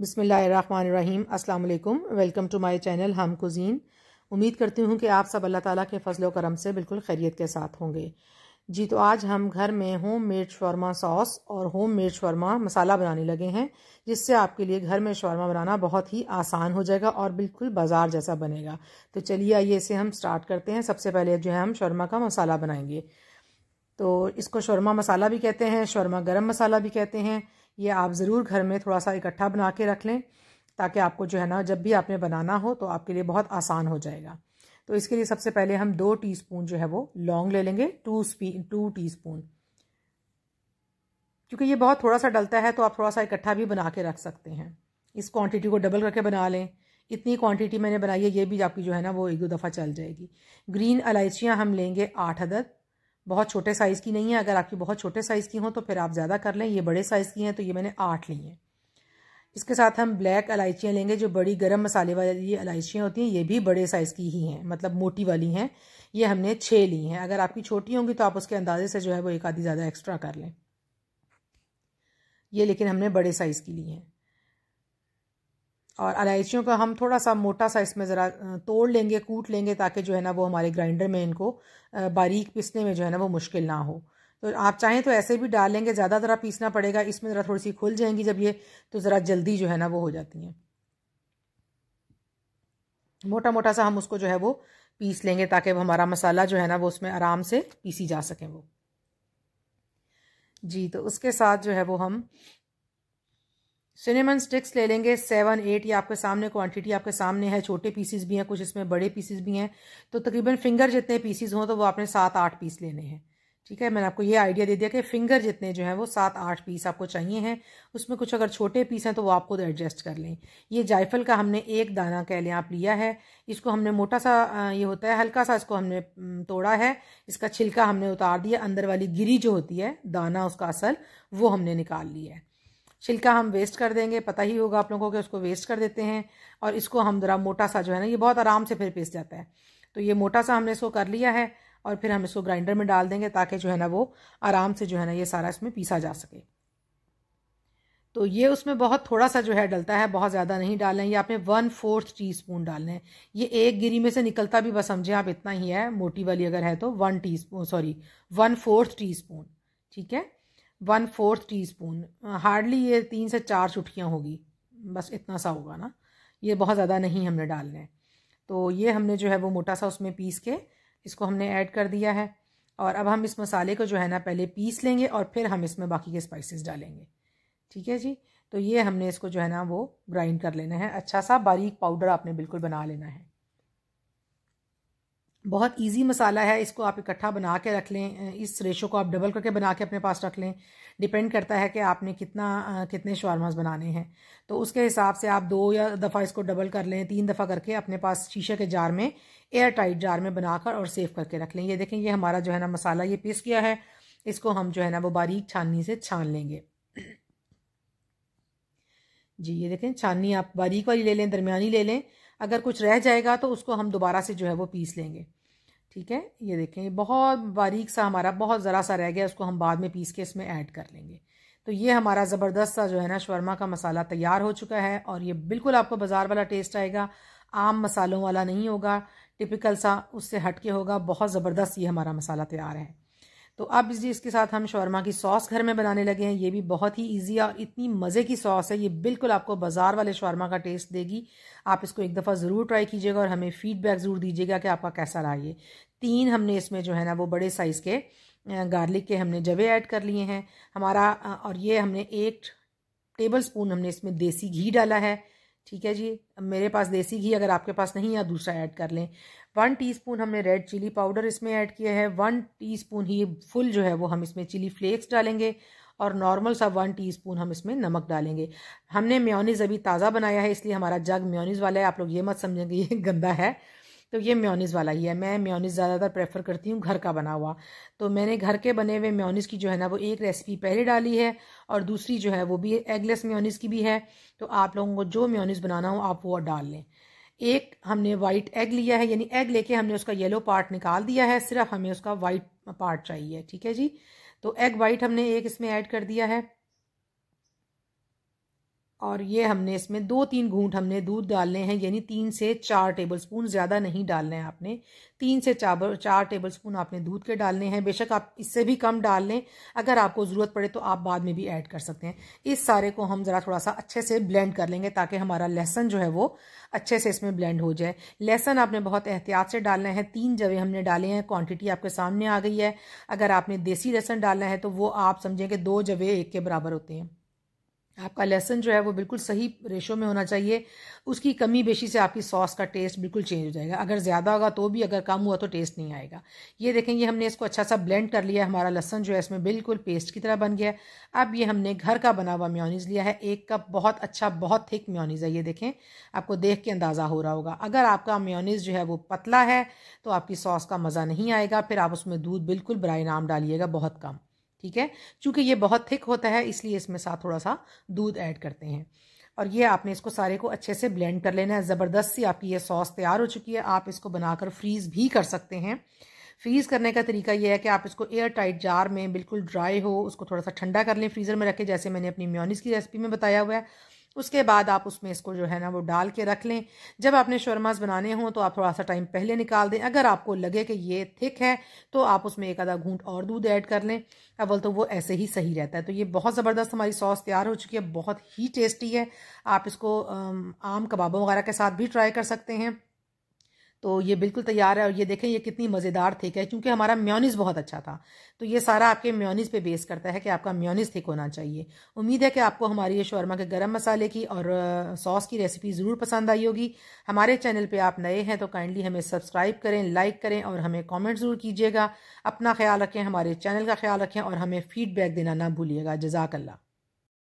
बिसमीम् अल्लाम welcome to my channel हम cuisine उम्मीद करती हूँ कि आप सब अल्लाह ताला के फजलो करम से बिल्कुल खैरियत के साथ होंगे जी तो आज हम घर में होम मेड शवरमा सॉस और होम मेड शवरमा मसाला बनाने लगे हैं जिससे आपके लिए घर में शवरमा बनाना बहुत ही आसान हो जाएगा और बिल्कुल बाजार जैसा बनेगा तो चलिए आइए इसे हम स्टार्ट करते हैं सबसे पहले जो है हम शवरमा का मसाला बनाएंगे तो इसको शवरमा मसाला भी कहते हैं शवरमा गर्म मसाला भी कहते हैं ये आप ज़रूर घर में थोड़ा सा इकट्ठा बना के रख लें ताकि आपको जो है ना जब भी आपने बनाना हो तो आपके लिए बहुत आसान हो जाएगा तो इसके लिए सबसे पहले हम दो टी जो है वो लौंग ले लेंगे टू स्पी टू टी क्योंकि ये बहुत थोड़ा सा डलता है तो आप थोड़ा सा इकट्ठा भी बना के रख सकते हैं इस क्वांटिटी को डबल करके बना लें इतनी क्वांटिटी मैंने बनाई है ये भी आपकी जो है ना वो एक दो दफ़ा चल जाएगी ग्रीन इलायचियाँ हम लेंगे आठ अदद बहुत छोटे साइज़ की नहीं है अगर आपकी बहुत छोटे साइज़ की हो तो फिर आप ज़्यादा कर लें ये बड़े साइज़ की हैं तो ये मैंने आठ ली हैं इसके साथ हम ब्लैक अलायचियाँ लेंगे जो बड़ी गरम मसाले वाली अलायचियाँ होती हैं ये भी बड़े साइज़ की ही हैं मतलब मोटी वाली हैं ये हमने छः ली हैं अगर आपकी छोटी होंगी तो आप उसके अंदाजे से जो है वो एक आधी ज़्यादा एक्स्ट्रा कर लें ये लेकिन हमने बड़े साइज़ की ली हैं और इलायचियों का हम थोड़ा सा मोटा सा इसमें ज़रा तोड़ लेंगे कूट लेंगे ताकि जो है ना वो हमारे ग्राइंडर में इनको बारीक पीसने में जो है ना वो मुश्किल ना हो तो आप चाहें तो ऐसे भी डाल लेंगे ज़्यादा ज़रा पीसना पड़ेगा इसमें ज़रा थोड़ी सी खुल जाएंगी जब ये तो ज़रा जल्दी जो है ना वो हो जाती हैं मोटा मोटा सा हम उसको जो है वो पीस लेंगे ताकि हमारा मसाला जो है ना वो उसमें आराम से पीसी जा सकें वो जी तो उसके साथ जो है वो हम सिनेमन स्टिक्स ले लेंगे सेवन एट ये आपके सामने क्वांटिटी आपके सामने है छोटे पीसीस भी हैं कुछ इसमें बड़े पीसीज भी हैं तो तकरीबन फिंगर जितने पीसीस हों तो वो आपने सात आठ पीस लेने हैं ठीक है मैंने आपको ये आइडिया दे दिया कि फिंगर जितने जो हैं वो सात आठ पीस आपको चाहिए हैं उसमें कुछ अगर छोटे पीस हैं तो वो आप खुद एडजस्ट कर लें ये जायफल का हमने एक दाना कह लें आप लिया है इसको हमने मोटा सा ये होता है हल्का सा इसको हमने तोड़ा है इसका छिलका हमने उतार दिया अंदर वाली गिरी जो होती है दाना उसका असल वो हमने निकाल लिया है छिलका हम वेस्ट कर देंगे पता ही होगा आप लोगों को उसको वेस्ट कर देते हैं और इसको हम ज़रा मोटा सा जो है ना ये बहुत आराम से फिर पीस जाता है तो ये मोटा सा हमने इसको कर लिया है और फिर हम इसको ग्राइंडर में डाल देंगे ताकि जो है ना वो आराम से जो है ना ये सारा इसमें पीसा जा सके तो ये उसमें बहुत थोड़ा सा जो है डलता है बहुत ज़्यादा नहीं डालना है ये आपने वन फोर्थ टी स्पून डालना है ये एक गिरी में से निकलता भी बस समझें आप इतना ही है मोटी वाली अगर है तो one teaspoon sorry one fourth teaspoon ठीक है one fourth teaspoon hardly ये तीन से चार चुटकियाँ होगी बस इतना सा होगा ना ये बहुत ज़्यादा नहीं हमने डालना है तो ये हमने जो है वो मोटा सा उसमें पीस के इसको हमने ऐड कर दिया है और अब हम इस मसाले को जो है ना पहले पीस लेंगे और फिर हम इसमें बाकी के स्पाइसेस डालेंगे ठीक है जी तो ये हमने इसको जो है ना वो ग्राइंड कर लेना है अच्छा सा बारीक पाउडर आपने बिल्कुल बना लेना है बहुत इजी मसाला है इसको आप इकट्ठा बना के रख लें इस रेशो को आप डबल करके बना के अपने पास रख लें डिपेंड करता है कि आपने कितना कितने शवारमाज बनाने हैं तो उसके हिसाब से आप दो या दफ़ा इसको डबल कर लें तीन दफ़ा करके अपने पास शीशे के जार में एयर टाइट जार में बनाकर और सेव करके रख लें ये देखें ये हमारा जो है ना मसाला ये पीस गया है इसको हम जो है ना वो बारीक छाननी से छान लेंगे जी ये देखें छाननी आप बारीक वाली ले लें दरमिया ले लें अगर कुछ रह जाएगा तो उसको हम दोबारा से जो है वो पीस लेंगे ठीक है ये देखें बहुत बारीक सा हमारा बहुत ज़रा सा रह गया उसको हम बाद में पीस के इसमें ऐड कर लेंगे तो ये हमारा ज़बरदस्त सा जो है ना शवरमा का मसाला तैयार हो चुका है और ये बिल्कुल आपको बाज़ार वाला टेस्ट आएगा आम मसालों वाला नहीं होगा टिपिकल सा उससे हटके होगा बहुत ज़बरदस्त ये हमारा मसाला तैयार है तो अब जी इसके साथ हम शौरमा की सॉस घर में बनाने लगे हैं ये भी बहुत ही इजी और इतनी मज़े की सॉस है ये बिल्कुल आपको बाज़ार वाले शौरमा का टेस्ट देगी आप इसको एक दफ़ा ज़रूर ट्राई कीजिएगा और हमें फ़ीडबैक ज़रूर दीजिएगा कि आपका कैसा रहा ये तीन हमने इसमें जो है ना वो बड़े साइज़ के गार्लिक के हमने जवे ऐड कर लिए हैं हमारा और ये हमने एक टेबल स्पून हमने इसमें देसी घी डाला है ठीक है जी मेरे पास देसी घी अगर आपके पास नहीं है दूसरा ऐड कर लें वन टीस्पून हमने रेड चिली पाउडर इसमें ऐड किया है वन टीस्पून ही फुल जो है वो हम इसमें चिली फ्लेक्स डालेंगे और नॉर्मल सा वन टीस्पून हम इसमें नमक डालेंगे हमने म्योनीज अभी ताज़ा बनाया है इसलिए हमारा जग म्योनीज वाला है आप लोग ये मत समझेंगे ये गंदा है तो ये म्योनीज़ वाला ही है मैं म्योनीज़ ज़्यादातर प्रेफर करती हूँ घर का बना हुआ तो मैंने घर के बने हुए म्योनीज़ की जो है ना वो एक रेसिपी पहले डाली है और दूसरी जो है वो भी एगलेस म्योनीज़ की भी है तो आप लोगों को जो म्योनीज़ बनाना हो आप वो डाल लें एक हमने वाइट एग लिया है यानी एग लेके हमने उसका येलो पार्ट निकाल दिया है सिर्फ हमें उसका वाइट पार्ट चाहिए ठीक है जी तो एग वाइट हमने एक इसमें ऐड कर दिया है और ये हमने इसमें दो तीन घूंट हमने दूध डालने हैं यानी तीन से चार टेबल स्पून ज़्यादा नहीं डालने हैं आपने तीन से चार चार टेबल स्पून आपने दूध के डालने हैं बेशक आप इससे भी कम डाल लें अगर आपको ज़रूरत पड़े तो आप बाद में भी ऐड कर सकते हैं इस सारे को हम ज़रा थोड़ा सा अच्छे से ब्लेंड कर लेंगे ताकि हमारा लहसन जो है वो अच्छे से इसमें ब्लेंड हो जाए लहसन आपने बहुत एहतियात से डालना है तीन जवे हमने डाले हैं क्वांटिटी आपके सामने आ गई है अगर आपने देसी लहसन डालना है तो वो आप समझें कि दो जवे एक के बराबर होते हैं आपका लहसन जो है वो बिल्कुल सही रेशो में होना चाहिए उसकी कमी बेशी से आपकी सॉस का टेस्ट बिल्कुल चेंज हो जाएगा अगर ज़्यादा होगा तो भी अगर कम हुआ तो टेस्ट नहीं आएगा ये देखें ये हमने इसको अच्छा सा ब्लेंड कर लिया हमारा लहसन जो है इसमें बिल्कुल पेस्ट की तरह बन गया है अब ये हमने घर का बना हुआ म्योनीज़ लिया है एक कप बहुत अच्छा बहुत थिक म्योनीज़ है ये देखें आपको देख के अंदाज़ा हो रहा होगा अगर आपका म्योनीज़ जो है वो पतला है तो आपकी सॉस का मज़ा नहीं आएगा फिर आप उसमें दूध बिल्कुल बरए नाम डालिएगा बहुत कम ठीक है चूंकि ये बहुत थिक होता है इसलिए इसमें साथ थोड़ा सा दूध ऐड करते हैं और ये आपने इसको सारे को अच्छे से ब्लेंड कर लेना है ज़बरदस्त सी आपकी ये सॉस तैयार हो चुकी है आप इसको बनाकर फ्रीज़ भी कर सकते हैं फ्रीज़ करने का तरीका यह है कि आप इसको एयर टाइट जार में बिल्कुल ड्राई हो उसको थोड़ा सा ठंडा कर लें फ्रीज़र में रखें जैसे मैंने अपनी म्योनिस की रेसिपी में बताया हुआ है उसके बाद आप उसमें इसको जो है ना वो डाल के रख लें जब आपने शर्माज बनाने हों तो आप थोड़ा सा टाइम पहले निकाल दें अगर आपको लगे कि ये थिक है तो आप उसमें एक आधा घूंट और दूध ऐड कर लें अव्वल तो वो ऐसे ही सही रहता है तो ये बहुत ज़बरदस्त हमारी सॉस तैयार हो चुकी है बहुत ही टेस्टी है आप इसको आम कबाबों वगैरह के साथ भी ट्राई कर सकते हैं तो ये बिल्कुल तैयार है और ये देखें ये कितनी मज़ेदार थिक है क्योंकि हमारा म्योनीस बहुत अच्छा था तो ये सारा आपके म्योनिस पे बेस करता है कि आपका म्योनीस थिक होना चाहिए उम्मीद है कि आपको हमारी ये शर्मा के गरम मसाले की और सॉस की रेसिपी ज़रूर पसंद आई होगी हमारे चैनल पर आप नए हैं तो काइंडली हमें सब्सक्राइब करें लाइक करें और हमें कॉमेंट ज़रूर कीजिएगा अपना ख्याल रखें हमारे चैनल का ख्याल रखें और हमें फीडबैक देना ना भूलिएगा जजाकल्ला